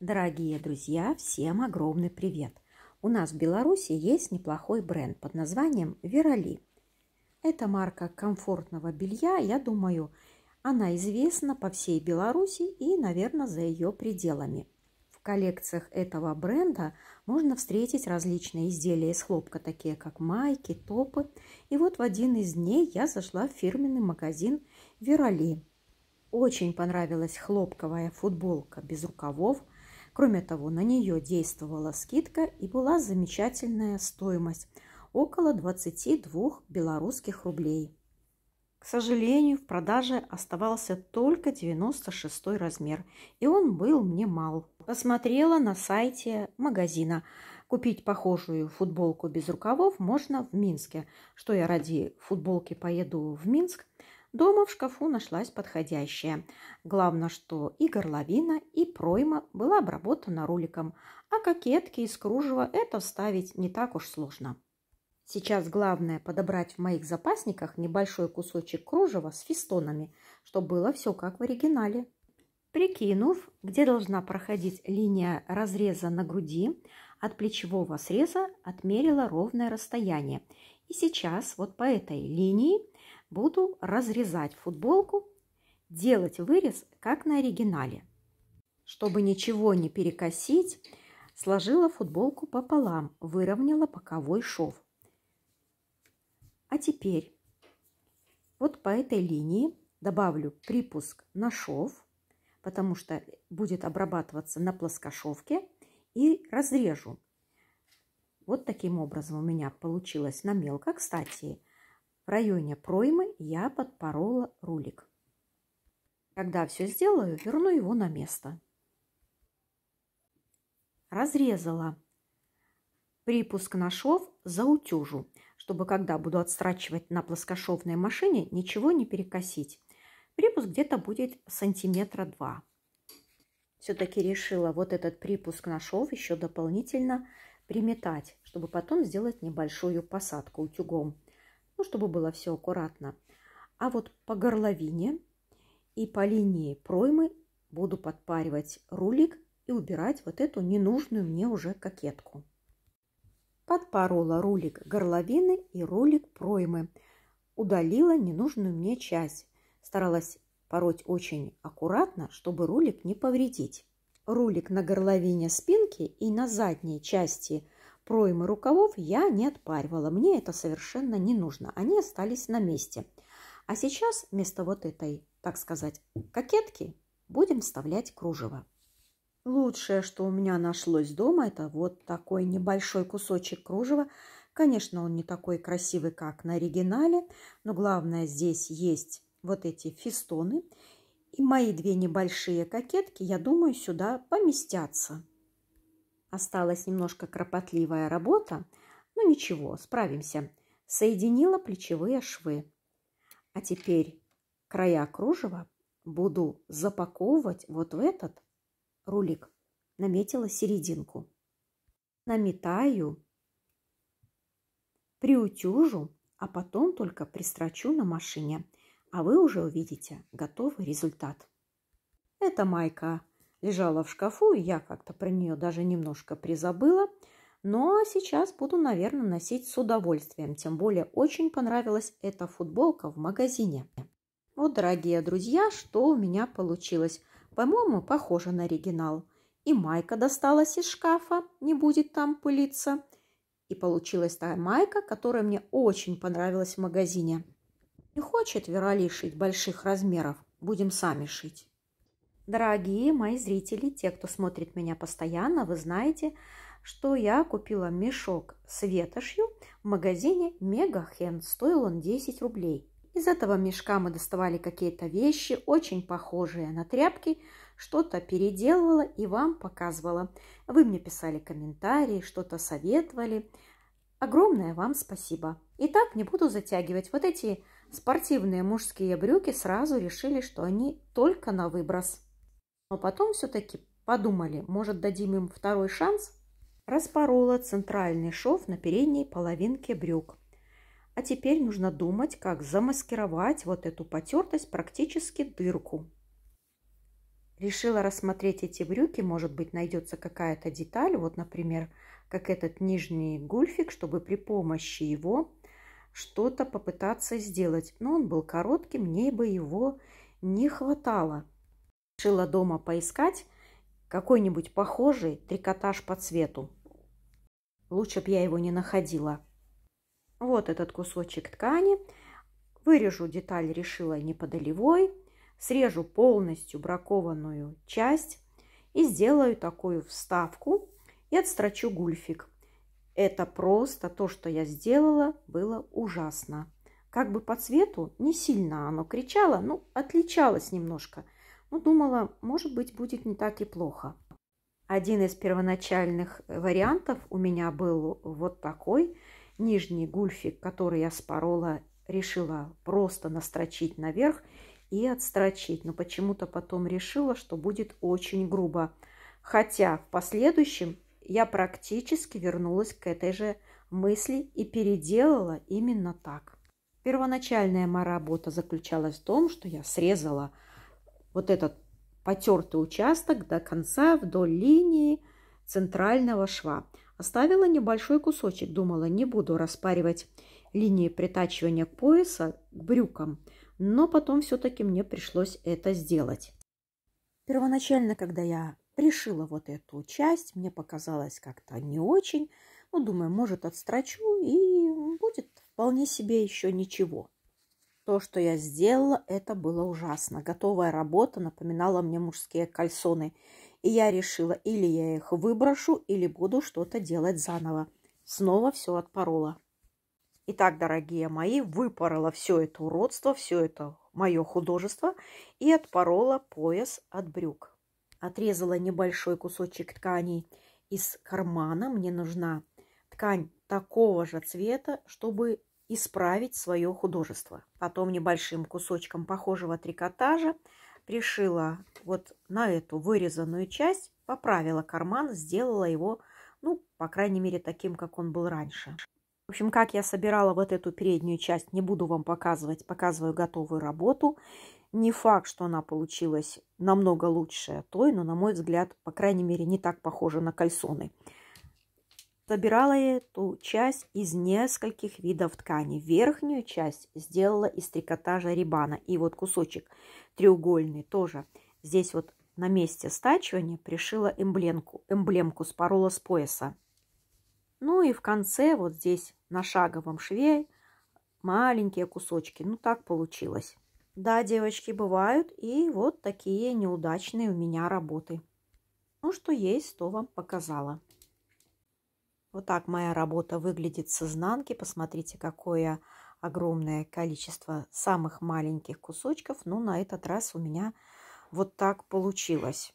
Дорогие друзья, всем огромный привет! У нас в Беларуси есть неплохой бренд под названием Верали. Это марка комфортного белья, я думаю, она известна по всей Беларуси и, наверное, за ее пределами. В коллекциях этого бренда можно встретить различные изделия из хлопка, такие как майки, топы. И вот в один из дней я зашла в фирменный магазин Верали. Очень понравилась хлопковая футболка без рукавов – Кроме того, на нее действовала скидка и была замечательная стоимость – около 22 белорусских рублей. К сожалению, в продаже оставался только 96 размер, и он был мне мал. Посмотрела на сайте магазина. Купить похожую футболку без рукавов можно в Минске. Что я ради футболки поеду в Минск – Дома в шкафу нашлась подходящая. Главное, что и горловина, и пройма была обработана руликом, а кокетки из кружева это вставить не так уж сложно. Сейчас главное подобрать в моих запасниках небольшой кусочек кружева с фистонами, чтобы было все как в оригинале. Прикинув, где должна проходить линия разреза на груди, от плечевого среза отмерила ровное расстояние. И сейчас вот по этой линии Буду разрезать футболку, делать вырез, как на оригинале. Чтобы ничего не перекосить, сложила футболку пополам, выровняла боковой шов. А теперь вот по этой линии добавлю припуск на шов, потому что будет обрабатываться на плоскошовке, и разрежу. Вот таким образом у меня получилось на мелко. Кстати, в районе проймы я подпорола рулик. Когда все сделаю, верну его на место. Разрезала припуск на шов заутюжу, чтобы когда буду отстрачивать на плоскошовной машине, ничего не перекосить. Припуск где-то будет сантиметра два. Все-таки решила вот этот припуск на шов еще дополнительно приметать, чтобы потом сделать небольшую посадку утюгом ну, чтобы было все аккуратно. А вот по горловине и по линии проймы буду подпаривать рулик и убирать вот эту ненужную мне уже кокетку. Подпорола рулик горловины и рулик проймы. Удалила ненужную мне часть. Старалась пороть очень аккуратно, чтобы рулик не повредить. Рулик на горловине спинки и на задней части – Проймы рукавов я не отпаривала, мне это совершенно не нужно, они остались на месте. А сейчас вместо вот этой, так сказать, кокетки будем вставлять кружево. Лучшее, что у меня нашлось дома, это вот такой небольшой кусочек кружева. Конечно, он не такой красивый, как на оригинале, но главное здесь есть вот эти фистоны. И мои две небольшие кокетки, я думаю, сюда поместятся. Осталась немножко кропотливая работа, но ну, ничего, справимся. Соединила плечевые швы. А теперь края кружева буду запаковывать вот в этот рулик. Наметила серединку. Наметаю, приутюжу, а потом только пристрочу на машине. А вы уже увидите готовый результат. Это майка лежала в шкафу, и я как-то про нее даже немножко призабыла. Но ну, а сейчас буду, наверное, носить с удовольствием. Тем более очень понравилась эта футболка в магазине. Вот, дорогие друзья, что у меня получилось. По-моему, похоже на оригинал. И майка досталась из шкафа, не будет там пылиться. И получилась та майка, которая мне очень понравилась в магазине. Не хочет Вера лишить больших размеров, будем сами шить. Дорогие мои зрители, те, кто смотрит меня постоянно, вы знаете, что я купила мешок с ветошью в магазине Мегахен. Стоил он 10 рублей. Из этого мешка мы доставали какие-то вещи, очень похожие на тряпки, что-то переделывала и вам показывала. Вы мне писали комментарии, что-то советовали. Огромное вам спасибо. Итак, не буду затягивать. Вот эти спортивные мужские брюки сразу решили, что они только на выброс. Но потом все-таки подумали, может, дадим им второй шанс? Распорола центральный шов на передней половинке брюк. А теперь нужно думать, как замаскировать вот эту потертость практически дырку. Решила рассмотреть эти брюки, может быть, найдется какая-то деталь, вот, например, как этот нижний гульфик, чтобы при помощи его что-то попытаться сделать. Но он был коротким, мне бы его не хватало решила дома поискать какой-нибудь похожий трикотаж по цвету. Лучше б я его не находила. Вот этот кусочек ткани. Вырежу деталь, решила, не подолевой, Срежу полностью бракованную часть и сделаю такую вставку и отстрочу гульфик. Это просто то, что я сделала, было ужасно. Как бы по цвету не сильно оно кричало, ну отличалось немножко – ну, думала, может быть, будет не так и плохо. Один из первоначальных вариантов у меня был вот такой. Нижний гульфик, который я спорола, решила просто настрочить наверх и отстрочить. Но почему-то потом решила, что будет очень грубо. Хотя в последующем я практически вернулась к этой же мысли и переделала именно так. Первоначальная моя работа заключалась в том, что я срезала вот этот потертый участок до конца вдоль линии центрального шва. Оставила небольшой кусочек, думала, не буду распаривать линии притачивания к пояса к брюкам, но потом все-таки мне пришлось это сделать. Первоначально, когда я пришила вот эту часть, мне показалось как-то не очень, ну, думаю, может, отстрочу и будет вполне себе еще ничего. То, что я сделала, это было ужасно. Готовая работа напоминала мне мужские кальсоны. И я решила, или я их выброшу, или буду что-то делать заново. Снова все отпорола. Итак, дорогие мои, выпорола все это уродство, все это мое художество и отпорола пояс от брюк. Отрезала небольшой кусочек ткани из кармана. Мне нужна ткань такого же цвета, чтобы исправить свое художество. Потом небольшим кусочком похожего трикотажа пришила вот на эту вырезанную часть, поправила карман, сделала его, ну, по крайней мере, таким, как он был раньше. В общем, как я собирала вот эту переднюю часть, не буду вам показывать, показываю готовую работу. Не факт, что она получилась намного лучше той, но, на мой взгляд, по крайней мере, не так похожа на кальсоны. Собирала эту часть из нескольких видов ткани. Верхнюю часть сделала из трикотажа рибана. И вот кусочек треугольный тоже. Здесь вот на месте стачивания пришила эмблемку, эмблемку спорола с пояса. Ну и в конце вот здесь на шаговом шве маленькие кусочки. Ну так получилось. Да, девочки, бывают и вот такие неудачные у меня работы. Ну что есть, то вам показала. Вот так моя работа выглядит с изнанки. Посмотрите, какое огромное количество самых маленьких кусочков. Но ну, на этот раз у меня вот так получилось.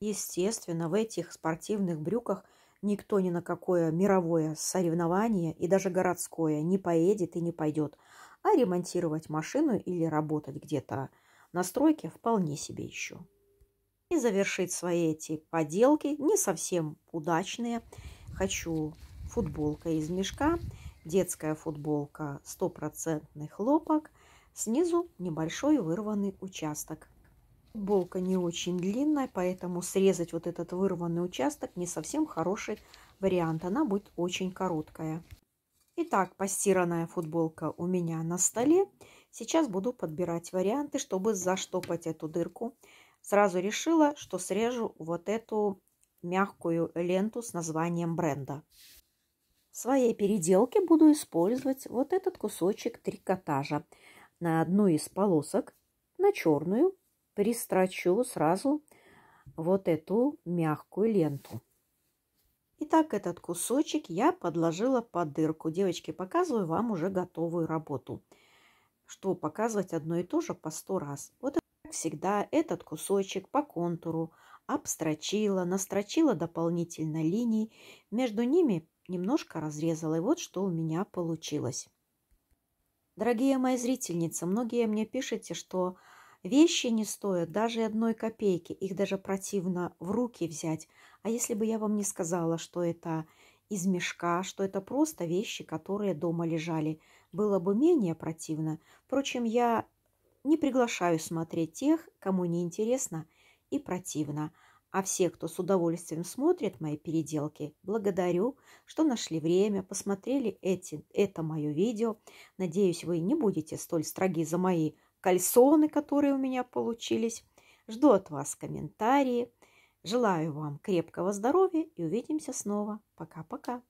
Естественно, в этих спортивных брюках никто ни на какое мировое соревнование и даже городское не поедет и не пойдет. А ремонтировать машину или работать где-то на стройке вполне себе еще. И завершить свои эти поделки, не совсем удачные, хочу футболка из мешка, детская футболка стопроцентный хлопок, снизу небольшой вырванный участок. Футболка не очень длинная, поэтому срезать вот этот вырванный участок не совсем хороший вариант. Она будет очень короткая. Итак, постиранная футболка у меня на столе. Сейчас буду подбирать варианты, чтобы заштопать эту дырку. Сразу решила, что срежу вот эту мягкую ленту с названием бренда своей переделке буду использовать вот этот кусочек трикотажа. На одну из полосок, на черную, пристрочу сразу вот эту мягкую ленту. Итак, этот кусочек я подложила под дырку. Девочки, показываю вам уже готовую работу. Что показывать одно и то же по сто раз. Вот как всегда этот кусочек по контуру обстрочила, настрочила дополнительно линии Между ними немножко разрезала. И вот что у меня получилось. Дорогие мои зрительницы, многие мне пишете, что вещи не стоят даже одной копейки. Их даже противно в руки взять. А если бы я вам не сказала, что это из мешка, что это просто вещи, которые дома лежали, было бы менее противно. Впрочем, я не приглашаю смотреть тех, кому не интересно и противно. А все, кто с удовольствием смотрит мои переделки, благодарю, что нашли время, посмотрели эти, это мое видео. Надеюсь, вы не будете столь строги за мои кальсоны, которые у меня получились. Жду от вас комментарии. Желаю вам крепкого здоровья и увидимся снова. Пока-пока.